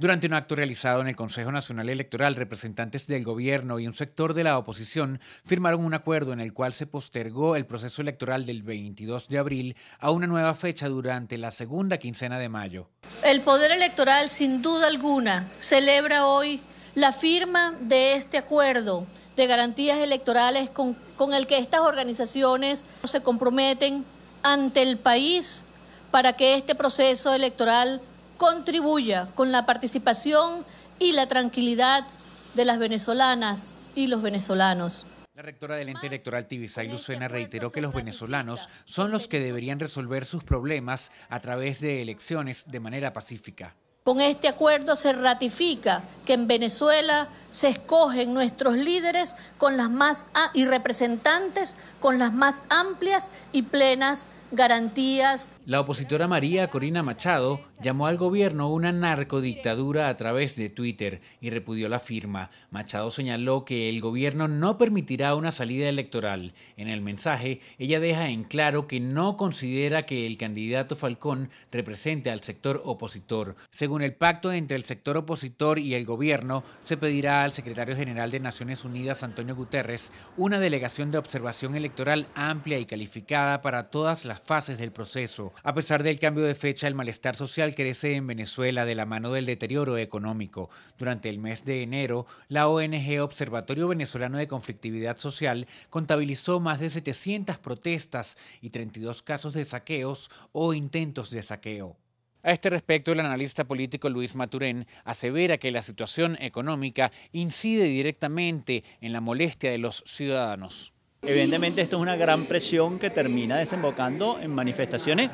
Durante un acto realizado en el Consejo Nacional Electoral, representantes del gobierno y un sector de la oposición firmaron un acuerdo en el cual se postergó el proceso electoral del 22 de abril a una nueva fecha durante la segunda quincena de mayo. El Poder Electoral, sin duda alguna, celebra hoy la firma de este acuerdo de garantías electorales con, el que estas organizaciones se comprometen ante el país para que este proceso electoral contribuya con la participación y la tranquilidad de las venezolanas y los venezolanos. La rectora del ente electoral Tibisay Lucena este reiteró que los venezolanos son los que deberían resolver sus problemas a través de elecciones de manera pacífica. Con este acuerdo se ratifica que en Venezuela se escogen nuestros líderes con las más y representantes con las más amplias y plenas garantías. La opositora María Corina Machado llamó al gobierno una narcodictadura a través de Twitter y repudió la firma. Machado señaló que el gobierno no permitirá una salida electoral. En el mensaje, ella deja en claro que no considera que el candidato Falcón represente al sector opositor. Según el pacto entre el sector opositor y el gobierno, se pedirá al secretario general de Naciones Unidas, Antonio Guterres, una delegación de observación electoral amplia y calificada para todas las fases del proceso. A pesar del cambio de fecha, el malestar social crece en Venezuela de la mano del deterioro económico. Durante el mes de enero, la ONG Observatorio Venezolano de Conflictividad Social contabilizó más de 700 protestas y 32 casos de saqueos o intentos de saqueo. A este respecto, el analista político Luis Maturén asevera que la situación económica incide directamente en la molestia de los ciudadanos. Evidentemente esto es una gran presión que termina desembocando en manifestaciones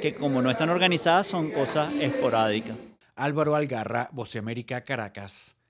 que como no están organizadas son cosas esporádicas. Álvaro Algarra, Voce América, Caracas.